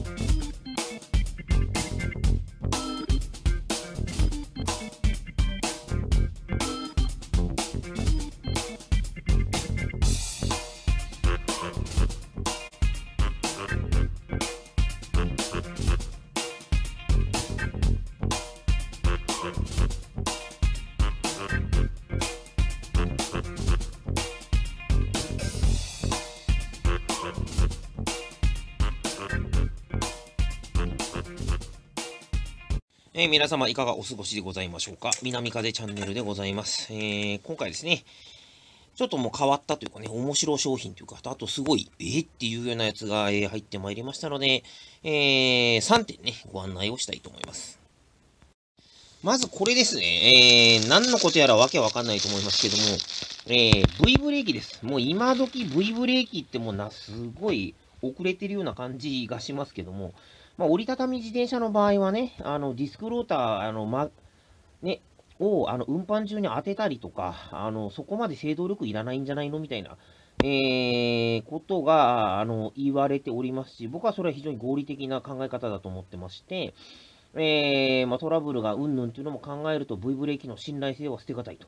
Bye. えー、皆様いかがお過ごしでございましょうか南風チャンネルでございます。えー、今回ですね、ちょっともう変わったというかね、面白商品というか、あとすごい、えー、っていうようなやつが、え入ってまいりましたので、え3点ね、ご案内をしたいと思います。まずこれですね。えー、何のことやらわけわかんないと思いますけども、えー、V ブレーキです。もう今時 V ブレーキってもうな、すごい遅れてるような感じがしますけども、まあ、折りたたみ自転車の場合はね、あのディスクローターあの、まね、をあの運搬中に当てたりとかあの、そこまで制動力いらないんじゃないのみたいな、えー、ことがあの言われておりますし、僕はそれは非常に合理的な考え方だと思ってまして、えー、まあ、トラブルがうんぬんというのも考えると、V ブレーキの信頼性は捨てがたいと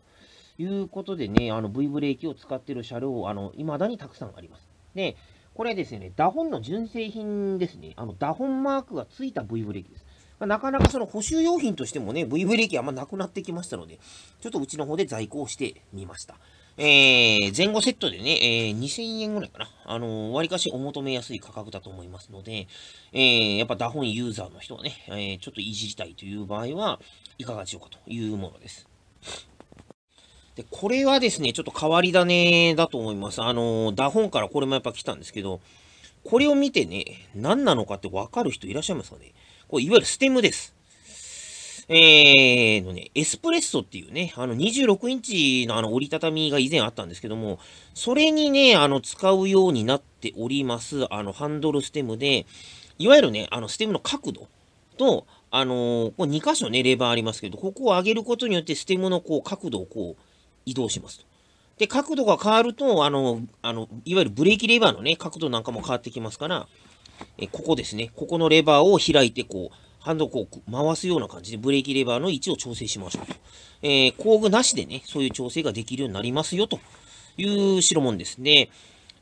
いうことでね、あの V ブレーキを使っている車両、あの未だにたくさんあります。で、これですね、打本の純正品ですね。あの、打本マークがついた V ブレーキです。まあ、なかなかその補修用品としてもね、V ブレーキあんまなくなってきましたので、ちょっとうちの方で在庫をしてみました。えー、前後セットでね、えー、2000円ぐらいかな。あのー、割かしお求めやすい価格だと思いますので、えー、やっぱ打本ユーザーの人はね、えー、ちょっといじりたいという場合は、いかがでしょうかというものです。で、これはですね、ちょっと変わり種だと思います。あの、打本からこれもやっぱ来たんですけど、これを見てね、何なのかってわかる人いらっしゃいますかねこれ、いわゆるステムです。えー、のね、エスプレッソっていうね、あの26インチのあの折りたたみが以前あったんですけども、それにね、あの使うようになっております、あのハンドルステムで、いわゆるね、あのステムの角度と、あのー、これ2箇所ね、レバーありますけど、ここを上げることによってステムのこう角度をこう、移動しますと。で、角度が変わると、あの、あの、いわゆるブレーキレバーのね、角度なんかも変わってきますから、えここですね、ここのレバーを開いて、こう、ハンドコーク回すような感じでブレーキレバーの位置を調整しましょうと。えー、工具なしでね、そういう調整ができるようになりますよという代物ですね。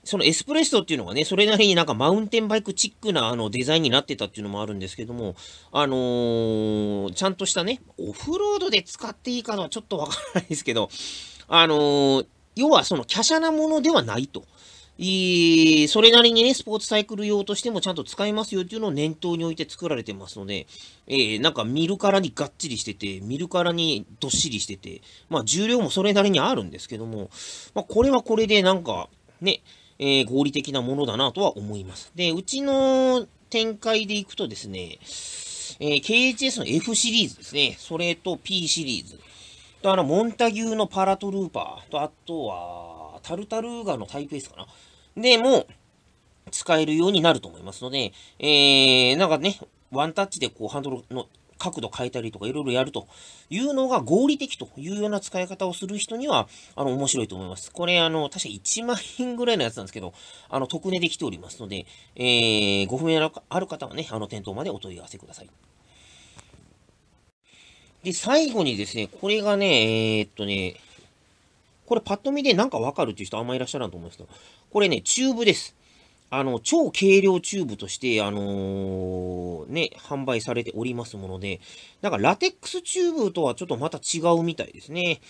そのエスプレッソっていうのがね、それなりになんかマウンテンバイクチックなあのデザインになってたっていうのもあるんですけども、あのー、ちゃんとしたね、オフロードで使っていいかのはちょっとわからないですけど、あの要はその華奢なものではないと。いそれなりにね、スポーツサイクル用としてもちゃんと使えますよっていうのを念頭に置いて作られてますので、えー、なんか見るからにがっちりしてて、見るからにどっしりしてて、まあ重量もそれなりにあるんですけども、まあこれはこれでなんかね、えー、合理的なものだなとは思います。で、うちの展開でいくとですね、えー、KHS の F シリーズですね、それと P シリーズ、と、あの、モンタギューのパラトルーパーと、あとは、タルタルーガのタイプ S かな。でも、使えるようになると思いますので、えー、なんかね、ワンタッチでこう、ハンドルの角度変えたりとかいろいろやるというのが合理的というような使い方をする人には、あの、面白いと思います。これ、あの、確か1万円ぐらいのやつなんですけど、あの、特値できておりますので、えー、ご不明のある方はね、あの、店頭までお問い合わせください。で、最後にですね、これがね、えー、っとね、これパッと見でなんかわかるっていう人あんまいらっしゃらんと思うんですけど、これね、チューブです。あの、超軽量チューブとして、あのー、ね、販売されておりますもので、なんかラテックスチューブとはちょっとまた違うみたいですね。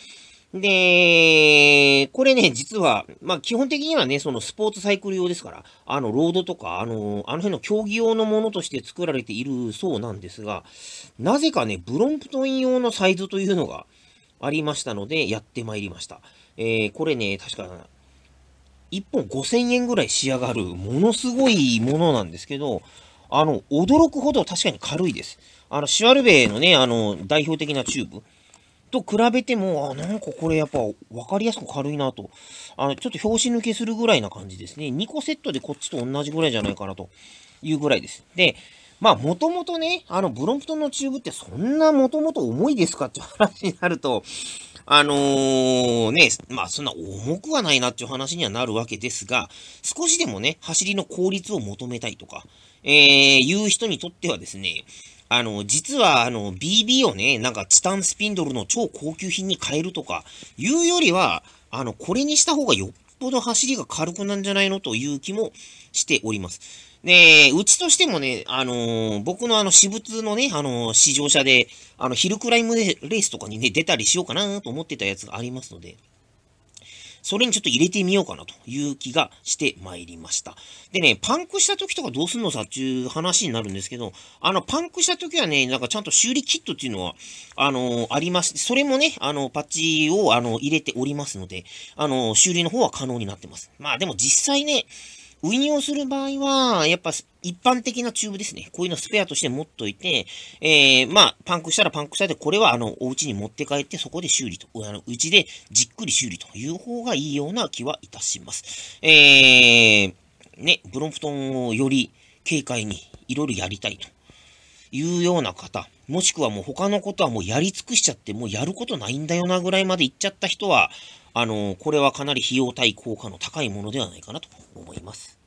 で、これね、実は、まあ、基本的にはね、そのスポーツサイクル用ですから、あの、ロードとか、あの、あの辺の競技用のものとして作られているそうなんですが、なぜかね、ブロンプトン用のサイズというのがありましたので、やってまいりました。えー、これね、確か、1本5000円ぐらい仕上がる、ものすごいものなんですけど、あの、驚くほど確かに軽いです。あの、シュワルベイのね、あの、代表的なチューブ。と比べても、あ、なんかこれやっぱ分かりやすく軽いなと。あの、ちょっと拍子抜けするぐらいな感じですね。2個セットでこっちと同じぐらいじゃないかなというぐらいです。で、まあ、もともとね、あの、ブロンプトンのチューブってそんなもともと重いですかっていう話になると、あのー、ね、まあそんな重くはないなっていう話にはなるわけですが、少しでもね、走りの効率を求めたいとか、えー、いう人にとってはですね、あの、実は、あの、BB をね、なんかチタンスピンドルの超高級品に変えるとか、いうよりは、あの、これにした方がよっぽど走りが軽くなんじゃないのという気もしております。で、うちとしてもね、あのー、僕のあの、私物のね、あのー、試乗車で、あの、ヒルクライムレースとかにね、出たりしようかなと思ってたやつがありますので、それにちょっと入れてみようかなという気がしてまいりました。でね、パンクした時とかどうすんのさっていう話になるんですけど、あの、パンクした時はね、なんかちゃんと修理キットっていうのは、あのありまして、それもね、あの、パッチを、あの、入れておりますので、あの、修理の方は可能になってます。まあでも実際ね、運用する場合は、やっぱ一般的なチューブですね。こういうのスペアとして持っといて、えー、まあ、パンクしたらパンクしたで、これはあの、お家に持って帰って、そこで修理と、あの、うちでじっくり修理という方がいいような気はいたします。えー、ね、ブロンプトンをより軽快にいろいろやりたいというような方、もしくはもう他のことはもうやり尽くしちゃって、もうやることないんだよなぐらいまで行っちゃった人は、あの、これはかなり費用対効果の高いものではないかなと思います。